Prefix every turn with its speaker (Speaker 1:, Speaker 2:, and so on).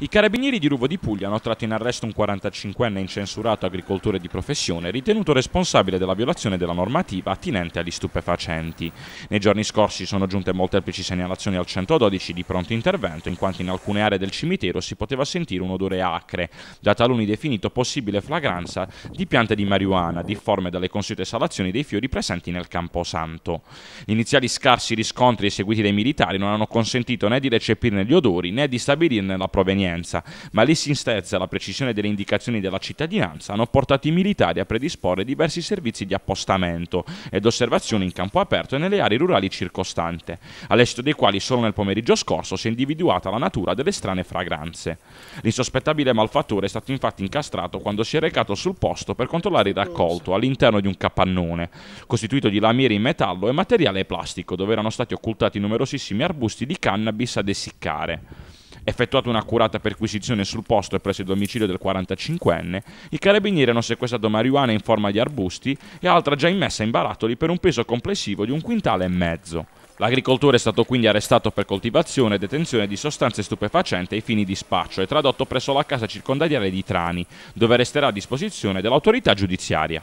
Speaker 1: I carabinieri di Ruvo di Puglia hanno tratto in arresto un 45enne incensurato agricoltore di professione ritenuto responsabile della violazione della normativa attinente agli stupefacenti. Nei giorni scorsi sono giunte molteplici segnalazioni al 112 di pronto intervento in quanto in alcune aree del cimitero si poteva sentire un odore acre, da taluni definito possibile flagranza di piante di marijuana difforme dalle consuete salazioni dei fiori presenti nel camposanto. Gli iniziali scarsi riscontri eseguiti dai militari non hanno consentito né di recepirne gli odori né di stabilirne la provenienza convenienza, ma l'insistezza e la precisione delle indicazioni della cittadinanza hanno portato i militari a predisporre diversi servizi di appostamento ed osservazione in campo aperto e nelle aree rurali circostanti, all'esito dei quali solo nel pomeriggio scorso si è individuata la natura delle strane fragranze. L'insospettabile malfattore è stato infatti incastrato quando si è recato sul posto per controllare il raccolto all'interno di un capannone, costituito di lamiere in metallo e materiale plastico, dove erano stati occultati numerosissimi arbusti di cannabis ad essiccare. Effettuata un'accurata perquisizione sul posto e presso il domicilio del 45enne, i carabinieri hanno sequestrato marijuana in forma di arbusti e altra già immessa in barattoli per un peso complessivo di un quintale e mezzo. L'agricoltore è stato quindi arrestato per coltivazione e detenzione di sostanze stupefacenti ai fini di spaccio e tradotto presso la casa circondariale di Trani, dove resterà a disposizione dell'autorità giudiziaria.